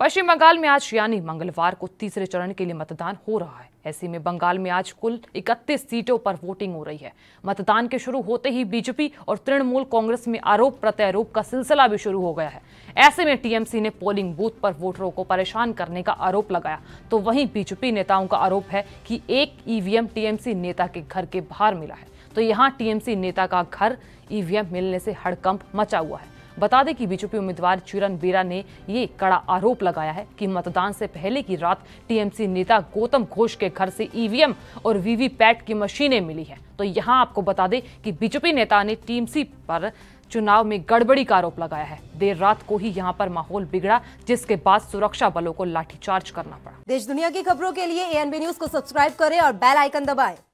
पश्चिम बंगाल में आज यानी मंगलवार को तीसरे चरण के लिए मतदान हो रहा है ऐसे में बंगाल में आज कुल 31 सीटों पर वोटिंग हो रही है मतदान के शुरू होते ही बीजेपी और तृणमूल कांग्रेस में आरोप प्रत्यारोप का सिलसिला भी शुरू हो गया है ऐसे में टीएमसी ने पोलिंग बूथ पर वोटरों को परेशान करने का आरोप लगाया तो वहीं बीजेपी नेताओं का आरोप है कि एक ईवीएम टीएमसी नेता के घर के बाहर मिला है तो यहाँ टीएमसी नेता का घर ईवीएम मिलने से हड़कंप मचा हुआ है बता दें कि बीजेपी उम्मीदवार चिरन बेरा ने ये कड़ा आरोप लगाया है कि मतदान से पहले की रात टीएमसी नेता गौतम घोष के घर से ईवीएम और वीवीपैट की मशीनें मिली है तो यहाँ आपको बता दें कि बीजेपी नेता ने टीएमसी पर चुनाव में गड़बड़ी का आरोप लगाया है देर रात को ही यहाँ पर माहौल बिगड़ा जिसके बाद सुरक्षा बलों को लाठीचार्ज करना पड़ा देश दुनिया की खबरों के लिए एएनबी न्यूज को सब्सक्राइब करें और बेल आइकन दबाएं।